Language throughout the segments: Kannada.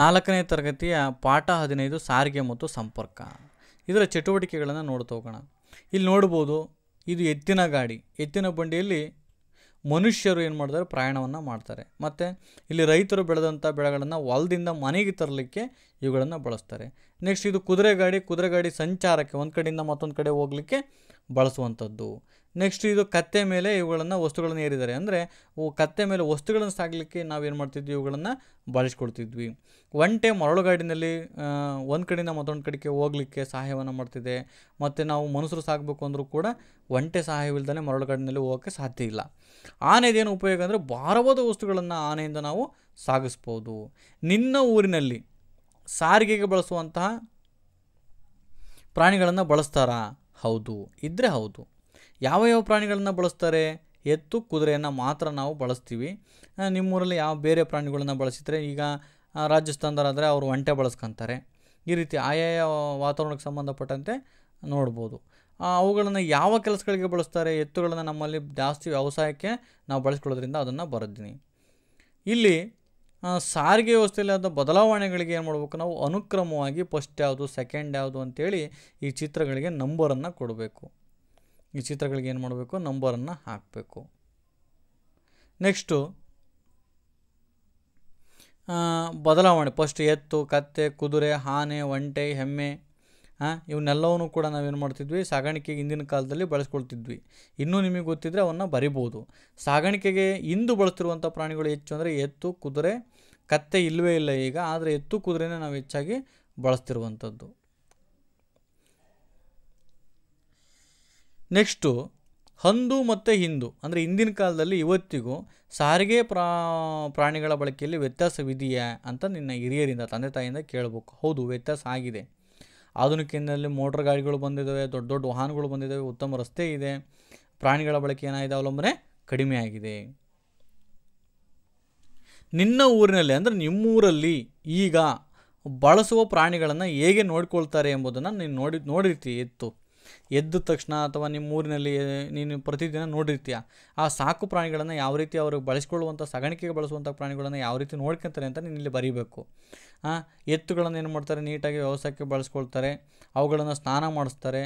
ನಾಲ್ಕನೇ ತರಗತಿಯ ಪಾಠ ಹದಿನೈದು ಸಾರಿಗೆ ಮತ್ತು ಸಂಪರ್ಕ ಇದರ ಚಟುವಟಿಕೆಗಳನ್ನು ನೋಡ್ತಾ ಹೋಗೋಣ ಇಲ್ಲಿ ನೋಡ್ಬೋದು ಇದು ಎತ್ತಿನ ಗಾಡಿ ಎತ್ತಿನ ಬಂಡಿಯಲ್ಲಿ ಮನುಷ್ಯರು ಏನು ಮಾಡ್ತಾರೆ ಪ್ರಯಾಣವನ್ನು ಮಾಡ್ತಾರೆ ಮತ್ತು ಇಲ್ಲಿ ರೈತರು ಬೆಳೆದಂಥ ಬೆಳೆಗಳನ್ನು ಹೊಲದಿಂದ ಮನೆಗೆ ತರಲಿಕ್ಕೆ ಇವುಗಳನ್ನು ಬಳಸ್ತಾರೆ ನೆಕ್ಸ್ಟ್ ಇದು ಕುದುರೆ ಗಾಡಿ ಕುದುರೆ ಗಾಡಿ ಸಂಚಾರಕ್ಕೆ ಒಂದು ಕಡೆಯಿಂದ ಮತ್ತೊಂದು ಕಡೆ ಹೋಗಲಿಕ್ಕೆ ಬಳಸುವಂಥದ್ದು ನೆಕ್ಸ್ಟ್ ಇದು ಕತ್ತೆ ಮೇಲೆ ಇವುಗಳನ್ನು ವಸ್ತುಗಳನ್ನು ಏರಿದ್ದಾರೆ ಅಂದರೆ ಕತ್ತೆ ಮೇಲೆ ವಸ್ತುಗಳನ್ನು ಸಾಗಲಿಕ್ಕೆ ನಾವು ಏನು ಮಾಡ್ತಿದ್ವಿ ಇವುಗಳನ್ನು ಬಳಸ್ಕೊಡ್ತಿದ್ವಿ ಒಂಟೆ ಮರಳುಗಾಡಿನಲ್ಲಿ ಒಂದು ಕಡೆಯಿಂದ ಮತ್ತೊಂದು ಕಡೆಗೆ ಹೋಗಲಿಕ್ಕೆ ಸಹಾಯವನ್ನು ಮಾಡ್ತಿದೆ ಮತ್ತು ನಾವು ಮನುಷ್ಯರು ಸಾಗಬೇಕು ಅಂದರೂ ಕೂಡ ಒಂಟೆ ಸಹಾಯವಿಲ್ಲದೇ ಮರಳುಗಾಡಿನಲ್ಲಿ ಹೋಗೋಕ್ಕೆ ಸಾಧ್ಯ ಇಲ್ಲ ಆನೆದೇನು ಉಪಯೋಗ ಅಂದರೆ ಭಾರವಾದ ವಸ್ತುಗಳನ್ನು ಆನೆಯಿಂದ ನಾವು ಸಾಗಿಸ್ಬೋದು ನಿನ್ನ ಊರಿನಲ್ಲಿ ಸಾರಿಗೆಗೆ ಬಳಸುವಂತಹ ಪ್ರಾಣಿಗಳನ್ನು ಬಳಸ್ತಾರಾ ಹೌದು ಇದ್ದರೆ ಹೌದು ಯಾವ ಯಾವ ಪ್ರಾಣಿಗಳನ್ನು ಬಳಸ್ತಾರೆ ಎತ್ತು ಕುದುರೆಯನ್ನು ಮಾತ್ರ ನಾವು ಬಳಸ್ತೀವಿ ನಿಮ್ಮೂರಲ್ಲಿ ಯಾವ ಬೇರೆ ಪ್ರಾಣಿಗಳನ್ನು ಬಳಸಿದರೆ ಈಗ ರಾಜಸ್ಥಾನದವರಾದರೆ ಅವರು ಒಂಟೆ ಬಳಸ್ಕೊತಾರೆ ಈ ರೀತಿ ಆಯಾಯ ವಾತಾವರಣಕ್ಕೆ ಸಂಬಂಧಪಟ್ಟಂತೆ ನೋಡ್ಬೋದು ಅವುಗಳನ್ನು ಯಾವ ಕೆಲಸಗಳಿಗೆ ಬಳಸ್ತಾರೆ ಎತ್ತುಗಳನ್ನು ನಮ್ಮಲ್ಲಿ ಜಾಸ್ತಿ ವ್ಯವಸಾಯಕ್ಕೆ ನಾವು ಬಳಸ್ಕೊಳ್ಳೋದ್ರಿಂದ ಅದನ್ನು ಬರೆದಿನಿ ಇಲ್ಲಿ ಸಾರಿಗೆ ವ್ಯವಸ್ಥೆಯಲ್ಲಿ ಆದ ಬದಲಾವಣೆಗಳಿಗೆ ಏನು ಮಾಡಬೇಕು ನಾವು ಅನುಕ್ರಮವಾಗಿ ಫಸ್ಟ್ ಯಾವುದು ಸೆಕೆಂಡ್ ಯಾವುದು ಅಂತೇಳಿ ಈ ಚಿತ್ರಗಳಿಗೆ ನಂಬರನ್ನು ಕೊಡಬೇಕು ಈ ಚಿತ್ರಗಳಿಗೆ ಏನು ಮಾಡಬೇಕು ನಂಬರನ್ನು ಹಾಕಬೇಕು ನೆಕ್ಸ್ಟು ಬದಲಾವಣೆ ಫಸ್ಟ್ ಎತ್ತು ಕತ್ತೆ ಕುದುರೆ ಆನೆ ಒಂಟೆ ಹೆಮ್ಮೆ ಹಾಂ ಇವನ್ನೆಲ್ಲವನ್ನೂ ಕೂಡ ನಾವೇನು ಮಾಡ್ತಿದ್ವಿ ಸಾಗಾಣಿಕೆಗೆ ಹಿಂದಿನ ಕಾಲದಲ್ಲಿ ಬಳಸ್ಕೊಳ್ತಿದ್ವಿ ಇನ್ನೂ ನಿಮಗೆ ಗೊತ್ತಿದ್ದರೆ ಅವನ್ನು ಬರಿಬೋದು ಸಾಗಾಣಿಕೆಗೆ ಇಂದು ಬಳಸ್ತಿರುವಂಥ ಪ್ರಾಣಿಗಳು ಹೆಚ್ಚು ಅಂದರೆ ಎತ್ತು ಕುದುರೆ ಕತ್ತೆ ಇಲ್ಲವೇ ಇಲ್ಲ ಈಗ ಆದರೆ ಎತ್ತು ಕುದುರೆನೇ ನಾವು ಹೆಚ್ಚಾಗಿ ಬಳಸ್ತಿರುವಂಥದ್ದು ನೆಕ್ಸ್ಟು ಹಂದು ಮತ್ತು ಹಿಂದೂ ಅಂದರೆ ಹಿಂದಿನ ಕಾಲದಲ್ಲಿ ಇವತ್ತಿಗೂ ಸಾರಿಗೆ ಪ್ರಾಣಿಗಳ ಬಳಕೆಯಲ್ಲಿ ವ್ಯತ್ಯಾಸವಿದೆಯಾ ಅಂತ ನಿನ್ನ ಹಿರಿಯರಿಂದ ತಂದೆ ತಾಯಿಯಿಂದ ಕೇಳಬೇಕು ಹೌದು ವ್ಯತ್ಯಾಸ ಆಗಿದೆ ಆಧುನಿಕ ಹಿನ್ನೆಲೆಯಲ್ಲಿ ಮೋಟ್ರ್ ಗಾಡಿಗಳು ಬಂದಿದ್ದಾವೆ ದೊಡ್ಡ ದೊಡ್ಡ ವಾಹನಗಳು ಬಂದಿದ್ದಾವೆ ಉತ್ತಮ ರಸ್ತೆ ಇದೆ ಪ್ರಾಣಿಗಳ ಬಳಕೆ ಏನಾಗಿದೆ ಅವಲಂಬನೆ ಕಡಿಮೆ ಆಗಿದೆ ನಿನ್ನ ಊರಿನಲ್ಲಿ ಅಂದರೆ ನಿಮ್ಮೂರಲ್ಲಿ ಈಗ ಬಳಸುವ ಪ್ರಾಣಿಗಳನ್ನು ಹೇಗೆ ನೋಡಿಕೊಳ್ತಾರೆ ಎಂಬುದನ್ನು ನೀನು ನೋಡಿ ನೋಡಿರ್ತೀವಿ ಎತ್ತು ಎದ್ದ ತಕ್ಷಣ ಅಥವಾ ನಿಮ್ಮ ಊರಿನಲ್ಲಿ ನೀನು ಪ್ರತಿದಿನ ನೋಡಿರ್ತೀಯ ಆ ಸಾಕು ಪ್ರಾಣಿಗಳನ್ನು ಯಾವ ರೀತಿ ಅವರು ಬಳಸ್ಕೊಳ್ಳುವಂಥ ಸಗಣಿಕೆಗೆ ಬಳಸುವಂಥ ಪ್ರಾಣಿಗಳನ್ನು ಯಾವ ರೀತಿ ನೋಡ್ಕೊತಾರೆ ಅಂತ ನೀನು ಇಲ್ಲಿ ಬರೀಬೇಕು ಎತ್ತುಗಳನ್ನು ಏನು ಮಾಡ್ತಾರೆ ನೀಟಾಗಿ ವ್ಯವಸಾಯಕ್ಕೆ ಬಳಸ್ಕೊಳ್ತಾರೆ ಅವುಗಳನ್ನು ಸ್ನಾನ ಮಾಡಿಸ್ತಾರೆ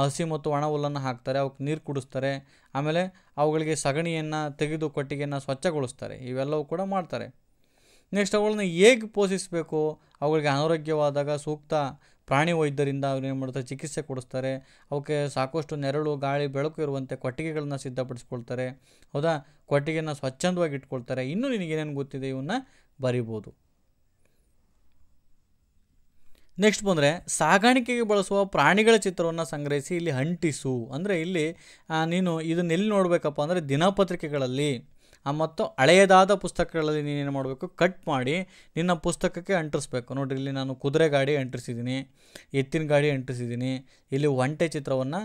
ಹಸಿ ಮತ್ತು ಒಣ ಹುಲ್ಲನ್ನು ಹಾಕ್ತಾರೆ ಅವಕ್ಕೆ ನೀರು ಕುಡಿಸ್ತಾರೆ ಆಮೇಲೆ ಅವುಗಳಿಗೆ ಸಗಣಿಯನ್ನು ತೆಗೆದು ಕೊಟ್ಟಿಗೆಯನ್ನು ಸ್ವಚ್ಛಗೊಳಿಸ್ತಾರೆ ಇವೆಲ್ಲವೂ ಕೂಡ ಮಾಡ್ತಾರೆ ನೆಕ್ಸ್ಟ್ ಅವುಗಳನ್ನ ಹೇಗೆ ಪೋಷಿಸಬೇಕು ಅವುಗಳಿಗೆ ಅನಾರೋಗ್ಯವಾದಾಗ ಸೂಕ್ತ ಪ್ರಾಣಿ ವೈದ್ಯರಿಂದ ಏನು ಮಾಡ್ತಾರೆ ಚಿಕಿತ್ಸೆ ಕೊಡಿಸ್ತಾರೆ ಅವಕ್ಕೆ ಸಾಕಷ್ಟು ನೆರಳು ಗಾಳಿ ಬೆಳಕು ಇರುವಂತೆ ಕೊಟ್ಟಿಗೆಗಳನ್ನ ಸಿದ್ಧಪಡಿಸ್ಕೊಳ್ತಾರೆ ಹೌದಾ ಕೊಟ್ಟಿಗೆಯನ್ನು ಸ್ವಚ್ಛಂದವಾಗಿ ಇಟ್ಕೊಳ್ತಾರೆ ಇನ್ನೂ ನಿನಗೇನೇನು ಗೊತ್ತಿದೆ ಇವನ್ನ ಬರಿಬೋದು ನೆಕ್ಸ್ಟ್ ಬಂದರೆ ಸಾಗಾಣಿಕೆಗೆ ಬಳಸುವ ಪ್ರಾಣಿಗಳ ಚಿತ್ರವನ್ನು ಸಂಗ್ರಹಿಸಿ ಇಲ್ಲಿ ಅಂಟಿಸು ಅಂದರೆ ಇಲ್ಲಿ ನೀನು ಇದನ್ನೆಲ್ಲಿ ನೋಡಬೇಕಪ್ಪ ಅಂದರೆ ದಿನಪತ್ರಿಕೆಗಳಲ್ಲಿ ಮತ್ತು ಹಳೆಯದಾದ ಪುಸ್ತಕಗಳಲ್ಲಿ ನೀನೇನು ಮಾಡಬೇಕು ಕಟ್ ಮಾಡಿ ನಿನ್ನ ಪುಸ್ತಕಕ್ಕೆ ಅಂಟಿಸ್ಬೇಕು ನೋಡಿರಿ ಇಲ್ಲಿ ನಾನು ಕುದುರೆ ಗಾಡಿ ಅಂಟಿಸಿದ್ದೀನಿ ಎತ್ತಿನ ಗಾಡಿ ಅಂಟಿಸಿದ್ದೀನಿ ಇಲ್ಲಿ ಒಂಟೆ ಚಿತ್ರವನ್ನು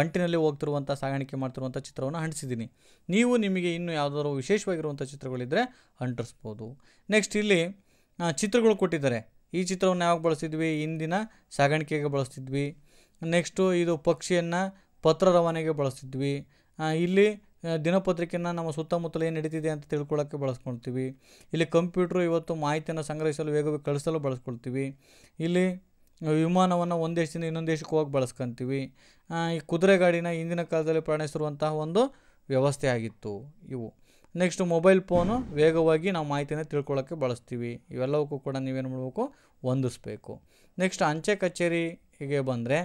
ಒಂಟಿನಲ್ಲಿ ಹೋಗ್ತಿರುವಂಥ ಸಾಗಾಣಿಕೆ ಮಾಡ್ತಿರುವಂಥ ಚಿತ್ರವನ್ನು ಅಂಟಿಸಿದ್ದೀನಿ ನೀವು ನಿಮಗೆ ಇನ್ನೂ ಯಾವುದಾದ್ರು ವಿಶೇಷವಾಗಿರುವಂಥ ಚಿತ್ರಗಳಿದ್ದರೆ ಅಂಟಿಸ್ಬೋದು ನೆಕ್ಸ್ಟ್ ಇಲ್ಲಿ ಚಿತ್ರಗಳು ಕೊಟ್ಟಿದ್ದಾರೆ ಈ ಚಿತ್ರವನ್ನು ಯಾವಾಗ ಬಳಸ್ತಿದ್ವಿ ಇಂದಿನ ಸಾಗಾಣಿಕೆಗೆ ಬಳಸ್ತಿದ್ವಿ ನೆಕ್ಸ್ಟು ಇದು ಪಕ್ಷಿಯನ್ನು ಪತ್ರ ರವಾನೆಗೆ ಬಳಸ್ತಿದ್ವಿ ಇಲ್ಲಿ ದಿನಪತ್ರಿಕೆಯನ್ನು ನಮ್ಮ ಸುತ್ತಮುತ್ತಲು ಏನು ನಡೀತಿದೆ ಅಂತ ತಿಳ್ಕೊಳ್ಳೋಕ್ಕೆ ಬಳಸ್ಕೊಳ್ತೀವಿ ಇಲ್ಲಿ ಕಂಪ್ಯೂಟ್ರು ಇವತ್ತು ಮಾಹಿತಿಯನ್ನು ಸಂಗ್ರಹಿಸಲು ವೇಗವಾಗಿ ಕಳಿಸಲು ಬಳಸ್ಕೊಳ್ತೀವಿ ಇಲ್ಲಿ ವಿಮಾನವನ್ನು ಒಂದು ದೇಶದಿಂದ ಇನ್ನೊಂದು ದೇಶಕ್ಕೆ ಹೋಗಿ ಬಳಸ್ಕೊತೀವಿ ಈ ಕುದುರೆಗಾಡಿನ ಹಿಂದಿನ ಕಾಲದಲ್ಲಿ ಪ್ರಯಾಣಿಸಿರುವಂತಹ ಒಂದು ವ್ಯವಸ್ಥೆ ಆಗಿತ್ತು ಇವು ನೆಕ್ಸ್ಟ್ ಮೊಬೈಲ್ ಫೋನು ವೇಗವಾಗಿ ನಾವು ಮಾಹಿತಿಯನ್ನು ತಿಳ್ಕೊಳ್ಳೋಕ್ಕೆ ಬಳಸ್ತೀವಿ ಇವೆಲ್ಲವಕ್ಕೂ ಕೂಡ ನೀವೇನು ಮಾಡಬೇಕು ಹೊಂದಿಸ್ಬೇಕು ನೆಕ್ಸ್ಟ್ ಅಂಚೆ ಕಚೇರಿಗೆ ಬಂದರೆ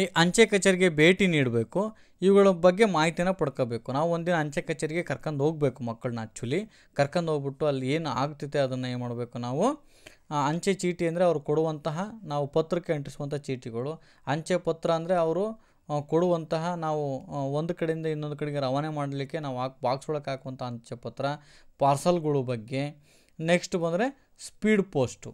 ಈ ಅಂಚೆ ಕಚೇರಿಗೆ ಭೇಟಿ ನೀಡಬೇಕು ಇವುಗಳ ಬಗ್ಗೆ ಮಾಹಿತಿನ ಪಡ್ಕೋಬೇಕು ನಾವು ಒಂದಿನ ಅಂಚೆ ಕಚೇರಿಗೆ ಕರ್ಕೊಂಡು ಹೋಗಬೇಕು ಮಕ್ಕಳನ್ನ ಆ್ಯಕ್ಚುಲಿ ಕರ್ಕೊಂಡು ಹೋಗ್ಬಿಟ್ಟು ಅಲ್ಲಿ ಏನು ಆಗ್ತೈತೆ ಅದನ್ನು ಏನು ಮಾಡಬೇಕು ನಾವು ಅಂಚೆ ಚೀಟಿ ಅಂದರೆ ಅವರು ಕೊಡುವಂತಹ ನಾವು ಪತ್ರಕ್ಕೆ ಅಂಟಿಸುವಂಥ ಚೀಟಿಗಳು ಅಂಚೆ ಪತ್ರ ಅಂದರೆ ಅವರು ಕೊಡುವಂತಹ ನಾವು ಒಂದು ಕಡೆಯಿಂದ ಇನ್ನೊಂದು ಕಡೆಗೆ ರವಾನೆ ಮಾಡಲಿಕ್ಕೆ ನಾವು ಹಾಕಿ ಬಾಕ್ಸ್ ಒಳಗೆ ಹಾಕುವಂಥ ಅಂಚೆ ಪತ್ರ ಪಾರ್ಸಲ್ಗಳು ಬಗ್ಗೆ ನೆಕ್ಸ್ಟ್ ಬಂದರೆ ಸ್ಪೀಡ್ ಪೋಸ್ಟು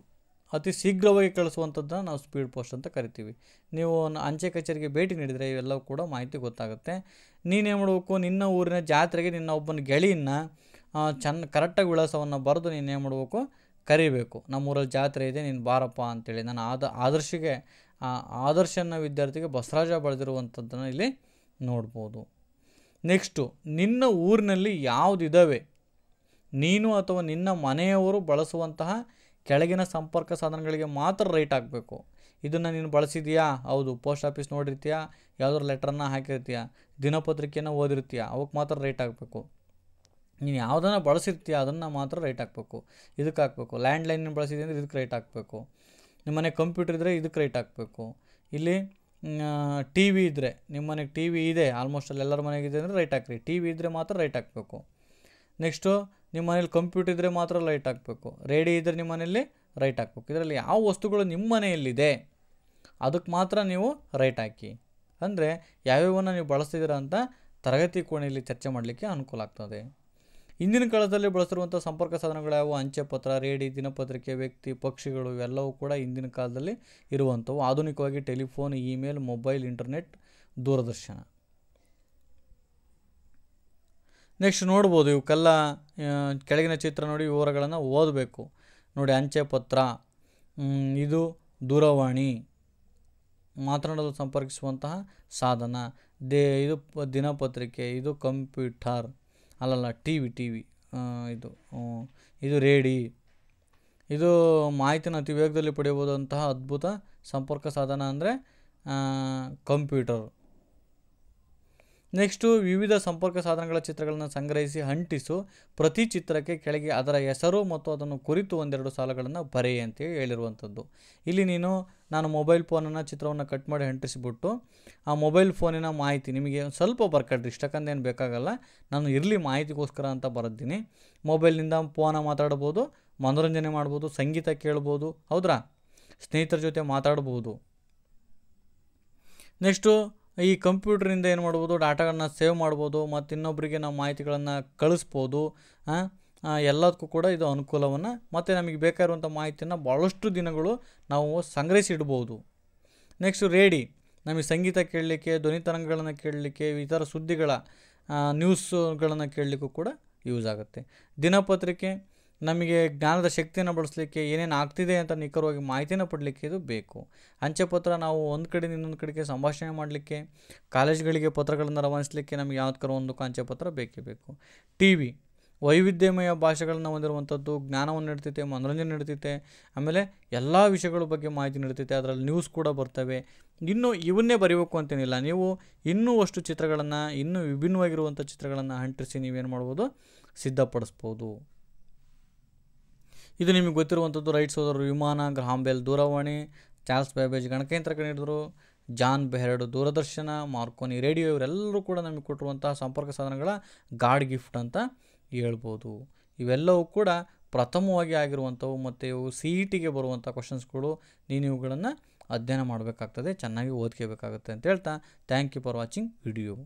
ಅತಿ ಶೀಘ್ರವಾಗಿ ಕಳಿಸುವಂಥದ್ದನ್ನು ನಾವು ಸ್ಪೀಡ್ ಪೋಸ್ಟ್ ಅಂತ ಕರಿತೀವಿ ನೀವು ಅಂಚೆ ಕಚೇರಿಗೆ ಭೇಟಿ ನೀಡಿದರೆ ಇವೆಲ್ಲವೂ ಕೂಡ ಮಾಹಿತಿ ಗೊತ್ತಾಗುತ್ತೆ ನೀನೇನು ಮಾಡಬೇಕು ನಿನ್ನ ಊರಿನ ಜಾತ್ರೆಗೆ ನಿನ್ನ ಒಬ್ಬನ ಗೆಳೆಯನ್ನು ಚೆನ್ನ ಕರೆಕ್ಟಾಗಿ ವಿಳಾಸವನ್ನು ಬರೆದು ನೀನೇನು ಮಾಡಬೇಕು ಕರಿಬೇಕು ನಮ್ಮೂರಲ್ಲಿ ಜಾತ್ರೆ ಇದೆ ನೀನು ಬಾರಪ್ಪ ಅಂತೇಳಿ ನಾನು ಆದ ಆದರ್ಶಿಗೆ ಆದರ್ಶನ ವಿದ್ಯಾರ್ಥಿಗೆ ಬಸವರಾಜ ಬರೆದಿರುವಂಥದ್ದನ್ನು ಇಲ್ಲಿ ನೋಡ್ಬೋದು ನೆಕ್ಸ್ಟು ನಿನ್ನ ಊರಿನಲ್ಲಿ ಯಾವುದಿದಾವೆ ನೀನು ಅಥವಾ ನಿನ್ನ ಮನೆಯವರು ಬಳಸುವಂತಹ ಕೆಳಗಿನ ಸಂಪರ್ಕ ಸಾಧನಗಳಿಗೆ ಮಾತ್ರ ರೈಟ್ ಹಾಕಬೇಕು ಇದನ್ನು ನೀನು ಬಳಸಿದೀಯಾ ಹೌದು ಪೋಸ್ಟ್ ಆಫೀಸ್ ನೋಡಿರ್ತೀಯಾ ಯಾವುದಾದ್ರು ಲೆಟ್ರನ್ನು ಹಾಕಿರ್ತೀಯಾ ದಿನಪತ್ರಿಕೆಯನ್ನು ಓದಿರ್ತೀಯ ಅವಕ್ಕೆ ಮಾತ್ರ ರೈಟ್ ಹಾಕಬೇಕು ನೀನು ಯಾವುದನ್ನು ಬಳಸಿರ್ತೀಯ ಅದನ್ನು ಮಾತ್ರ ರೈಟ್ ಹಾಕಬೇಕು ಇದಕ್ಕೆ ಹಾಕಬೇಕು ಲ್ಯಾಂಡ್ಲೈನ್ ಬಳಸಿದೆ ಅಂದರೆ ಇದಕ್ಕೆ ರೈಟ್ ಹಾಕಬೇಕು ನಿಮ್ಮ ಮನೆಗೆ ಕಂಪ್ಯೂಟರ್ ಇದ್ದರೆ ಇದಕ್ಕೆ ರೇಟ್ ಹಾಕಬೇಕು ಇಲ್ಲಿ ಟಿ ವಿ ಇದ್ದರೆ ನಿಮ್ಮ ಮನೆಗೆ ಟಿ ವಿ ಇದೆ ಆಲ್ಮೋಸ್ಟ್ ಅಲ್ಲಿ ಎಲ್ಲರ ಮನೆಗಿದೆ ಅಂದರೆ ರೈಟ್ ಹಾಕ್ರಿ ಟಿ ವಿ ಇದ್ದರೆ ಮಾತ್ರ ರೈಟ್ ಹಾಕಬೇಕು ನೆಕ್ಸ್ಟು ನಿಮ್ಮ ಮನೇಲಿ ಕಂಪ್ಯೂಟರ್ ಇದ್ದರೆ ಮಾತ್ರ ಲೈಟ್ ಹಾಕಬೇಕು ರೇಡಿ ಇದ್ದರೆ ನಿಮ್ಮ ಮನೇಲಿ ರೈಟ್ ಹಾಕಬೇಕು ಇದರಲ್ಲಿ ಯಾವ ವಸ್ತುಗಳು ನಿಮ್ಮ ಮನೆಯಲ್ಲಿದೆ ಅದಕ್ಕೆ ಮಾತ್ರ ನೀವು ರೈಟ್ ಹಾಕಿ ಅಂದರೆ ಯಾವ್ಯಾವನ್ನು ನೀವು ಬಳಸ್ತಿದ್ದೀರ ಅಂತ ತರಗತಿ ಕೋಣೆಯಲ್ಲಿ ಚರ್ಚೆ ಮಾಡಲಿಕ್ಕೆ ಅನುಕೂಲ ಆಗ್ತದೆ ಇಂದಿನ ಕಾಲದಲ್ಲಿ ಬಳಸಿರುವಂಥ ಸಂಪರ್ಕ ಸಾಧನಗಳು ಯಾವುವು ಅಂಚೆ ಪತ್ರ ರೇಡಿ ದಿನಪತ್ರಿಕೆ ವ್ಯಕ್ತಿ ಪಕ್ಷಿಗಳು ಇವೆಲ್ಲವೂ ಕೂಡ ಇಂದಿನ ಕಾಲದಲ್ಲಿ ಇರುವಂಥವು ಆಧುನಿಕವಾಗಿ ಟೆಲಿಫೋನ್ ಇಮೇಲ್ ಮೊಬೈಲ್ ಇಂಟರ್ನೆಟ್ ದೂರದರ್ಶನ ನೆಕ್ಸ್ಟ್ ನೋಡ್ಬೋದು ಇವಕ್ಕೆಲ್ಲ ಕೆಳಗಿನ ಚಿತ್ರ ನೋಡಿ ವಿವರಗಳನ್ನು ಓದಬೇಕು ನೋಡಿ ಅಂಚೆ ಪತ್ರ ಇದು ದೂರವಾಣಿ ಮಾತನಾಡಲು ಸಂಪರ್ಕಿಸುವಂತಹ ಸಾಧನ ದೇ ಇದು ದಿನಪತ್ರಿಕೆ ಇದು ಕಂಪ್ಯೂಟರ್ ಅಲ್ಲಲ್ಲ ಟಿ ವಿ ಟಿ ವಿ ಇದು ಇದು ರೇಡಿ ಇದು ಮಾಹಿತಿನ ಅತಿ ವೇಗದಲ್ಲಿ ಪಡೆಯಬಹುದಂತಹ ಅದ್ಭುತ ಸಂಪರ್ಕ ಸಾಧನ ಅಂದರೆ ಕಂಪ್ಯೂಟರ್ ನೆಕ್ಸ್ಟು ವಿವಿಧ ಸಂಪರ್ಕ ಸಾಧನಗಳ ಚಿತ್ರಗಳನ್ನು ಸಂಗ್ರಹಿಸಿ ಅಂಟಿಸು ಪ್ರತಿ ಚಿತ್ರಕ್ಕೆ ಕೆಳಗೆ ಅದರ ಹೆಸರು ಮತ್ತು ಅದನ್ನು ಕುರಿತು ಒಂದೆರಡು ಸಾಲುಗಳನ್ನು ಬರೆಯಿ ಅಂತೇಳಿ ಹೇಳಿರುವಂಥದ್ದು ಇಲ್ಲಿ ನೀನು ನಾನು ಮೊಬೈಲ್ ಫೋನನ್ನು ಚಿತ್ರವನ್ನು ಕಟ್ ಮಾಡಿ ಅಂಟಿಸಿಬಿಟ್ಟು ಆ ಮೊಬೈಲ್ ಫೋನಿನ ಮಾಹಿತಿ ನಿಮಗೆ ಸ್ವಲ್ಪ ಬರ್ಕಡ್ರಿ ಇಷ್ಟಕ್ಕಂದೇನು ಬೇಕಾಗಲ್ಲ ನಾನು ಇರಲಿ ಮಾಹಿತಿಗೋಸ್ಕರ ಅಂತ ಬರೆದಿನಿ ಮೊಬೈಲ್ನಿಂದ ಫೋನ ಮಾತಾಡ್ಬೋದು ಮನೋರಂಜನೆ ಮಾಡ್ಬೋದು ಸಂಗೀತ ಕೇಳ್ಬೋದು ಹೌದ್ರಾ ಸ್ನೇಹಿತರ ಜೊತೆ ಮಾತಾಡ್ಬೋದು ನೆಕ್ಸ್ಟು ಈ ಕಂಪ್ಯೂಟ್ರಿಂದ ಏನು ಮಾಡ್ಬೋದು ಡಾಟಾಗಳನ್ನ ಸೇವ್ ಮಾಡ್ಬೋದು ಮತ್ತು ಇನ್ನೊಬ್ಬರಿಗೆ ನಾವು ಮಾಹಿತಿಗಳನ್ನು ಕಳಿಸ್ಬೋದು ಎಲ್ಲದಕ್ಕೂ ಕೂಡ ಇದು ಅನುಕೂಲವನ್ನು ಮತ್ತು ನಮಗೆ ಬೇಕಾಗಿರುವಂಥ ಮಾಹಿತಿಯನ್ನು ಭಾಳಷ್ಟು ದಿನಗಳು ನಾವು ಸಂಗ್ರಹಿಸಿಡ್ಬೋದು ನೆಕ್ಸ್ಟು ರೇಡಿ ನಮಗೆ ಸಂಗೀತ ಕೇಳಲಿಕ್ಕೆ ಧ್ವನಿ ತರಂಗಗಳನ್ನು ಕೇಳಲಿಕ್ಕೆ ಇತರ ಸುದ್ದಿಗಳ ನ್ಯೂಸ್ಗಳನ್ನು ಕೇಳಲಿಕ್ಕೂ ಕೂಡ ಯೂಸ್ ಆಗುತ್ತೆ ದಿನಪತ್ರಿಕೆ ನಮಗೆ ಜ್ಞಾನದ ಶಕ್ತಿಯನ್ನು ಬಳಸಲಿಕ್ಕೆ ಏನೇನು ಆಗ್ತಿದೆ ಅಂತ ನಿಖರವಾಗಿ ಮಾಹಿತಿಯನ್ನು ಪಡಲಿಕ್ಕೆ ಇದು ಬೇಕು ಅಂಚೆ ಪತ್ರ ನಾವು ಒಂದು ಕಡೆಯಿಂದ ಇನ್ನೊಂದು ಕಡೆಗೆ ಸಂಭಾಷಣೆ ಮಾಡಲಿಕ್ಕೆ ಕಾಲೇಜ್ಗಳಿಗೆ ಪತ್ರಗಳನ್ನು ರವಾನಿಸಲಿಕ್ಕೆ ನಮಗೆ ಥರ ಒಂದು ಅಂಚೆ ಪತ್ರ ಬೇಕೇ ಬೇಕು ಟಿ ವಿ ವೈವಿಧ್ಯಮಯ ಭಾಷೆಗಳನ್ನು ಹೊಂದಿರುವಂಥದ್ದು ಜ್ಞಾನವನ್ನು ನೀಡ್ತೈತೆ ಮನೋರಂಜನೆ ನೀಡ್ತೈತೆ ಆಮೇಲೆ ಎಲ್ಲ ವಿಷಯಗಳ ಬಗ್ಗೆ ಮಾಹಿತಿ ನೀಡ್ತೈತೆ ಅದರಲ್ಲಿ ನ್ಯೂಸ್ ಕೂಡ ಬರ್ತವೆ ಇನ್ನೂ ಇವನ್ನೇ ಬರೀಬೇಕು ಅಂತೇನಿಲ್ಲ ನೀವು ಇನ್ನೂ ಅಷ್ಟು ಚಿತ್ರಗಳನ್ನು ಇನ್ನೂ ವಿಭಿನ್ನವಾಗಿರುವಂಥ ಚಿತ್ರಗಳನ್ನು ಅಂಟಿಸಿ ನೀವೇನು ಮಾಡ್ಬೋದು ಸಿದ್ಧಪಡಿಸ್ಬೋದು ಇದು ನಿಮಗೆ ಗೊತ್ತಿರುವಂಥದ್ದು ರೈಟ್ ಸೋದರರು ವಿಮಾನ ಗ್ರಾಹಂಬೆಲ್ ದೂರವಾಣಿ ಚಾರ್ಲ್ಸ್ ಬ್ಯಾಬೇಜ್ ಗಣಕಯಂತ್ರ ನೀಡಿದರು ಜಾನ್ ಬೆಹರಡು ದೂರದರ್ಶನ ಮಾರ್ಕೋನಿ ರೇಡಿಯೋ ಇವರೆಲ್ಲರೂ ಕೂಡ ನಮಗೆ ಕೊಟ್ಟಿರುವಂತಹ ಸಂಪರ್ಕ ಸಾಧನಗಳ ಗಾಡ್ ಗಿಫ್ಟ್ ಅಂತ ಹೇಳ್ಬೋದು ಇವೆಲ್ಲವೂ ಕೂಡ ಪ್ರಥಮವಾಗಿ ಆಗಿರುವಂಥವು ಮತ್ತು ಇವು ಸಿ ಇ e ಟಿಗೆ ಬರುವಂಥ ಕ್ವಶನ್ಸ್ಗಳು ನೀನು ಇವುಗಳನ್ನು ಅಧ್ಯಯನ ಮಾಡಬೇಕಾಗ್ತದೆ ಚೆನ್ನಾಗಿ ಓದ್ಕೋಬೇಕಾಗುತ್ತೆ ಅಂತ ಹೇಳ್ತಾ thank you for watching video